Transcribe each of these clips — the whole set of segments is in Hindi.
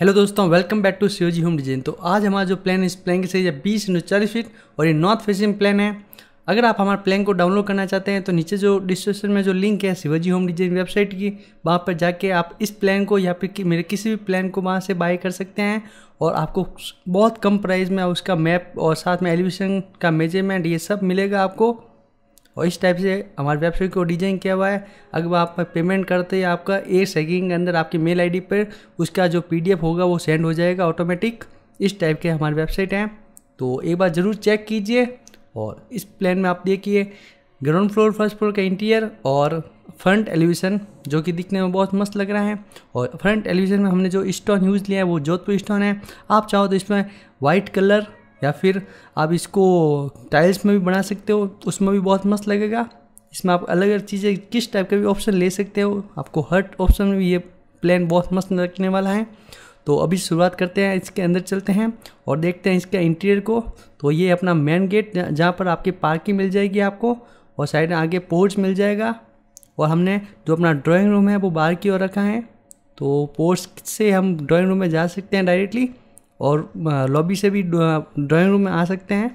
हेलो दोस्तों welcome back to C home design तो आज हमारा जो प्लान है इस प्लान की सही है बीस इंटू चालीस फीट और ये नॉर्थ फेसिंग प्लान है अगर आप हमारे प्लान को डाउनलोड करना चाहते हैं तो नीचे जो डिस्क्रिप्शन में जो लिंक है शिवाजी होम डिजाइन वेबसाइट की वहाँ पर जाके आप इस प्लान को या फिर कि मेरे किसी भी प्लान को वहाँ से बाई कर सकते हैं और आपको बहुत कम प्राइस में उसका मैप और साथ में एलिवेशन का मेजरमेंट ये सब मिलेगा आपको और इस टाइप से हमारे वेबसाइट को डिजाइन किया हुआ है अगर आप पेमेंट करते हैं आपका एक सेकेंड के अंदर आपकी मेल आईडी पर उसका जो पीडीएफ होगा वो सेंड हो जाएगा ऑटोमेटिक इस टाइप के हमारे वेबसाइट हैं तो एक बार ज़रूर चेक कीजिए और इस प्लान में आप देखिए ग्राउंड फ्लोर फर्स्ट फ्लोर का इंटीरियर और फ्रंट एलिवेशन जो कि दिखने में बहुत मस्त लग रहा है और फ्रंट एलिवेशन में हमने जो स्टोन यूज़ लिया है वो जोधपुर स्टोन है आप चाहो तो इसमें वाइट कलर या फिर आप इसको टाइल्स में भी बना सकते हो तो उसमें भी बहुत मस्त लगेगा इसमें आप अलग अलग चीज़ें किस टाइप के भी ऑप्शन ले सकते हो आपको हर ऑप्शन में ये प्लान बहुत मस्त लगने वाला है तो अभी शुरुआत करते हैं इसके अंदर चलते हैं और देखते हैं इसके इंटीरियर को तो ये अपना मेन गेट जहाँ पर आपकी पार्किंग मिल जाएगी आपको और साइड में आगे पोर्च मिल जाएगा और हमने जो अपना ड्राइंग रूम है वो बाहर की ओर रखा है तो पोर्च से हम ड्राइंग रूम में जा सकते हैं डायरेक्टली और लॉबी से भी ड्राइंग रूम में आ सकते हैं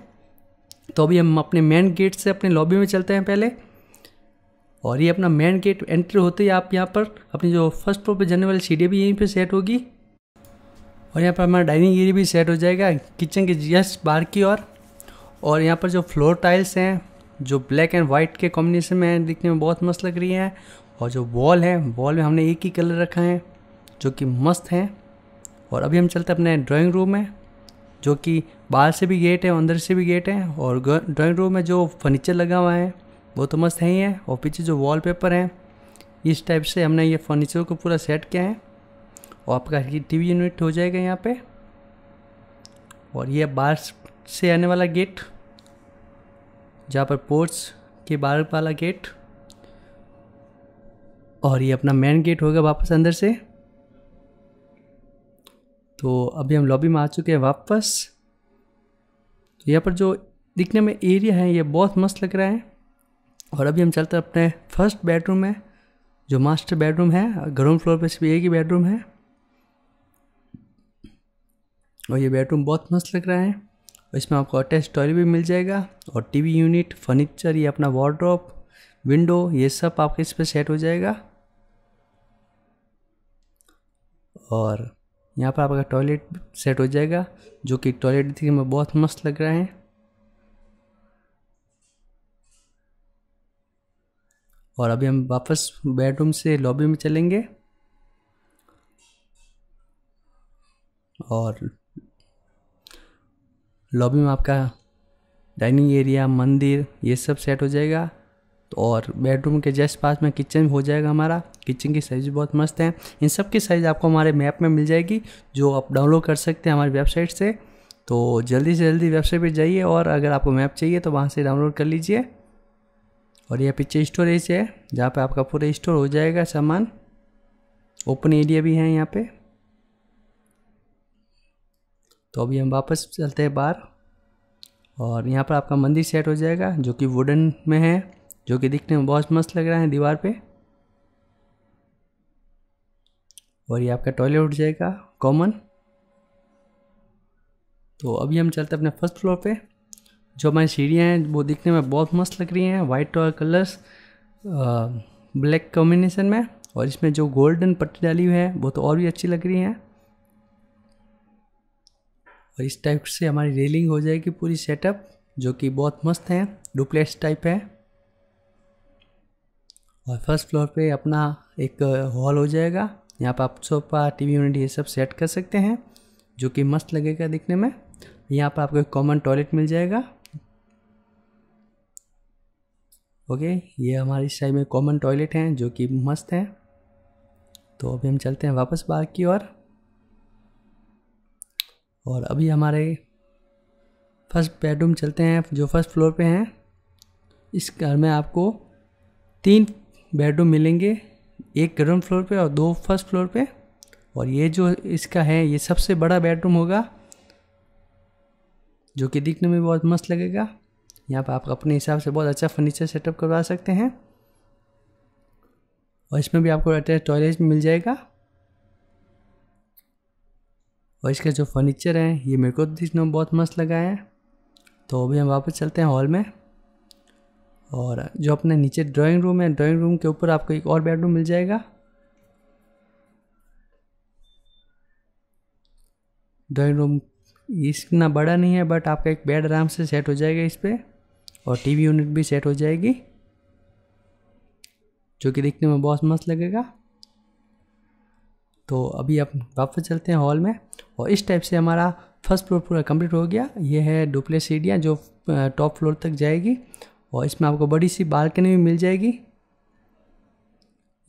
तो अभी हम अपने मेन गेट से अपने लॉबी में चलते हैं पहले और ये अपना मेन गेट एंट्री होते ही आप यहाँ पर अपनी जो फर्स्ट फ्लोर पर जाने वाली सीढ़ी भी यहीं पर सेट होगी और यहाँ पर हमारा डाइनिंग एरिया भी सेट हो जाएगा किचन के जस्ट बाहर की ओर और, और यहाँ पर जो फ्लोर टाइल्स हैं जो ब्लैक एंड वाइट के कॉम्बिनेशन में दिखने में बहुत मस्त लग रही हैं और जो वॉल है वॉल में हमने एक ही कलर रखा है जो कि मस्त हैं और अभी हम चलते हैं अपने ड्राइंग रूम में जो कि बाहर से भी गेट है अंदर से भी गेट है और ड्राइंग रूम में जो फर्नीचर लगा हुआ है वो तो मस्त है ही है और पीछे जो वॉलपेपर हैं इस टाइप से हमने ये फर्नीचर को पूरा सेट किया है और आपका टी वी यूनिट हो जाएगा यहाँ पे और ये बाहर से आने वाला गेट जहाँ पर पोर्ट्स के बाहर वाला गेट और ये अपना मेन गेट होगा वापस अंदर से तो अभी हम लॉबी में आ चुके हैं वापस तो यहाँ पर जो दिखने में एरिया है ये बहुत मस्त लग रहा है और अभी हम चलते हैं अपने फर्स्ट बेडरूम में जो मास्टर बेडरूम है ग्राउंड फ्लोर पे सिर्फ एक ही बेडरूम है और ये बेडरूम बहुत मस्त लग रहा है और इसमें आपको अटैच टॉयलेट भी मिल जाएगा और टीवी यूनिट फर्नीचर ये अपना वार्ड्रॉप विंडो ये सब आपके इस पर सेट हो जाएगा और यहाँ पर आपका टॉयलेट सेट हो जाएगा जो कि टॉयलेट दिखने में बहुत मस्त लग रहा है और अभी हम वापस बेडरूम से लॉबी में चलेंगे और लॉबी में आपका डाइनिंग एरिया मंदिर ये सब सेट हो जाएगा और बेडरूम के जस्ट पास में किचन हो जाएगा हमारा किचन की साइज़ बहुत मस्त है इन सब की साइज़ आपको हमारे मैप में मिल जाएगी जो आप डाउनलोड कर सकते हैं हमारी वेबसाइट से तो जल्दी से जल्दी वेबसाइट पर जाइए और अगर आपको मैप चाहिए तो वहाँ से डाउनलोड कर लीजिए और यह पीछे स्टोरेज है जहाँ पर आपका पूरा स्टोर हो जाएगा सामान ओपन एरिया भी है यहाँ पर तो अभी हम वापस चलते हैं बाहर और यहाँ पर आपका मंदिर सेट हो जाएगा जो कि वुडन में है जो कि दिखने में बहुत मस्त लग रहा है दीवार पे और ये आपका टॉयलेट उठ जाएगा कॉमन तो अभी हम चलते हैं अपने फर्स्ट फ्लोर पे जो हमारी सीढ़ियाँ हैं वो दिखने में बहुत मस्त लग रही हैं वाइट और कलर्स ब्लैक कॉम्बिनेशन में और इसमें जो गोल्डन पट्टी डाली हुई है वो तो और भी अच्छी लग रही हैं और इस टाइप से हमारी रेलिंग हो जाएगी पूरी सेटअप जो कि बहुत मस्त है डुप्लेक्स टाइप है और फर्स्ट फ्लोर पे अपना एक हॉल हो जाएगा यहाँ पर आप सोफा टीवी यूनिट ये सब सेट कर सकते हैं जो कि मस्त लगेगा दिखने में यहाँ पर आपको एक कॉमन टॉयलेट मिल जाएगा ओके ये हमारी साइड में कॉमन टॉयलेट हैं जो कि मस्त हैं तो अभी हम चलते हैं वापस बाहर की ओर और।, और अभी हमारे फर्स्ट बेडरूम चलते हैं जो फर्स्ट फ्लोर पे हैं इस घर में आपको तीन बेडरूम मिलेंगे एक ग्राउंड फ्लोर पे और दो फर्स्ट फ्लोर पे और ये जो इसका है ये सबसे बड़ा बेडरूम होगा जो कि दिखने में बहुत मस्त लगेगा यहाँ पर आप अपने हिसाब से बहुत अच्छा फर्नीचर सेटअप करवा सकते हैं और इसमें भी आपको अटैच टॉयलेट मिल जाएगा और इसका जो फर्नीचर है ये मेरे को दिखने में बहुत मस्त लगा है तो अभी हम वापस चलते हैं हॉल में और जो अपने नीचे ड्राइंग रूम है ड्राइंग रूम के ऊपर आपको एक और बेडरूम मिल जाएगा ड्राइंग रूम इतना बड़ा नहीं है बट आपका एक बेड आराम से सेट हो जाएगा इस पर और टीवी यूनिट भी सेट हो जाएगी जो कि देखने में बहुत मस्त लगेगा तो अभी आप वापस चलते हैं हॉल में और इस टाइप से हमारा फर्स्ट फ्लोर पूरा कंप्लीट हो गया ये है डुप्ले सीढ़ियाँ जो टॉप फ्लोर तक जाएगी और इसमें आपको बड़ी सी बालकनी भी मिल जाएगी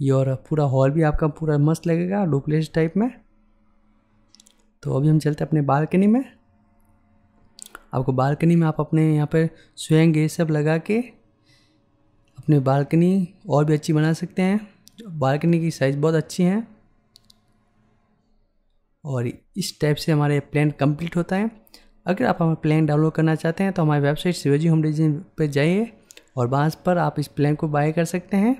ये और पूरा हॉल भी आपका पूरा मस्त लगेगा डुप्लेस टाइप में तो अभी हम चलते हैं अपने बालकनी में आपको बालकनी में आप अपने यहाँ पर स्वयं ये सब लगा के अपने बालकनी और भी अच्छी बना सकते हैं बालकनी की साइज़ बहुत अच्छी है और इस टाइप से हमारे प्लान कंप्लीट होता है अगर आप हमारा प्लान डाउनलोड करना चाहते हैं तो हमारी वेबसाइट शिवाजी होम डिजाइन पर जाइए और वहाँ पर आप इस प्लान को बाय कर सकते हैं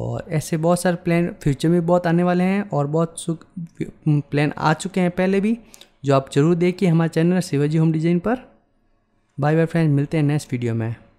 और ऐसे बहुत सारे प्लान फ्यूचर में बहुत आने वाले हैं और बहुत प्लान आ चुके हैं पहले भी जो आप ज़रूर देखिए हमारे चैनल शिवाजी होम डिज़ाइन पर बाय बाय फ्रेंड्स मिलते हैं नेक्स्ट वीडियो में